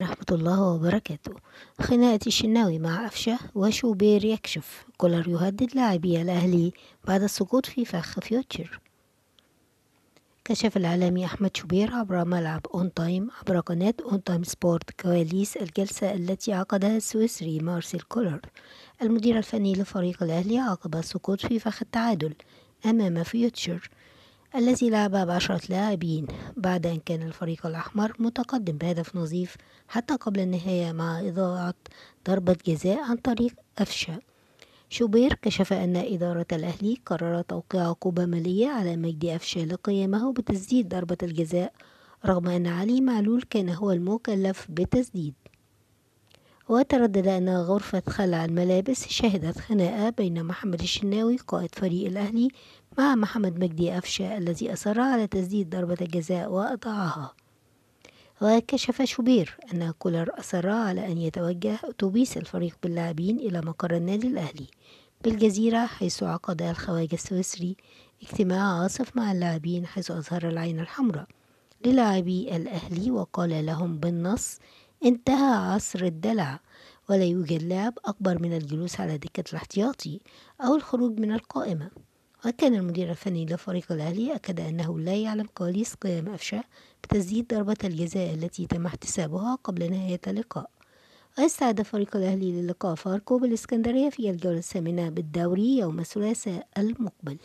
ورحمة الله وبركاته خناقة الشناوي مع أفشة وشوبير يكشف كولر يهدد لاعبي الأهلي بعد السقوط في فخ فيوتشر كشف الإعلامي أحمد شوبير عبر ملعب أون تايم عبر قناة أون تايم سبورت كواليس الجلسة التي عقدها السويسري مارسيل كولر المدير الفني لفريق الأهلي عقب السقوط في فخ التعادل أمام فيوتشر الذي لعب بعشرة لاعبين بعد أن كان الفريق الأحمر متقدم بهدف نظيف حتى قبل النهاية مع إضاعة ضربة جزاء عن طريق أفشا شوبير كشف أن إدارة الأهلي قررت توقيع عقوبة مالية على مجدي أفشا لقيامه بتسديد ضربة الجزاء رغم أن علي معلول كان هو المكلف بتسديد وتردد أن غرفة خلع الملابس شهدت خناقة بين محمد الشناوي قائد فريق الأهلي مع محمد مجدي أفشة الذي أصر على تسديد ضربة الجزاء وأضعها وكشف شوبير أن كولر أصر على أن يتوجه أتوبيس الفريق باللاعبين إلى مقر النادي الأهلي بالجزيرة حيث عقد الخواجة السويسري اجتماع عاصف مع اللاعبين حيث أظهر العين الحمراء للاعبي الأهلي وقال لهم بالنص انتهى عصر الدلع ولا يوجد لعب أكبر من الجلوس على دكة الاحتياطي أو الخروج من القائمة وكان المدير الفني لفريق الأهلي أكد أنه لا يعلم كواليس قيام أفشا بتسديد ضربة الجزاء التي تم احتسابها قبل نهاية اللقاء استعد فريق الأهلي للقاء فاركو بالإسكندرية في الجولة الثامنة بالدوري يوم الثلاثاء المقبل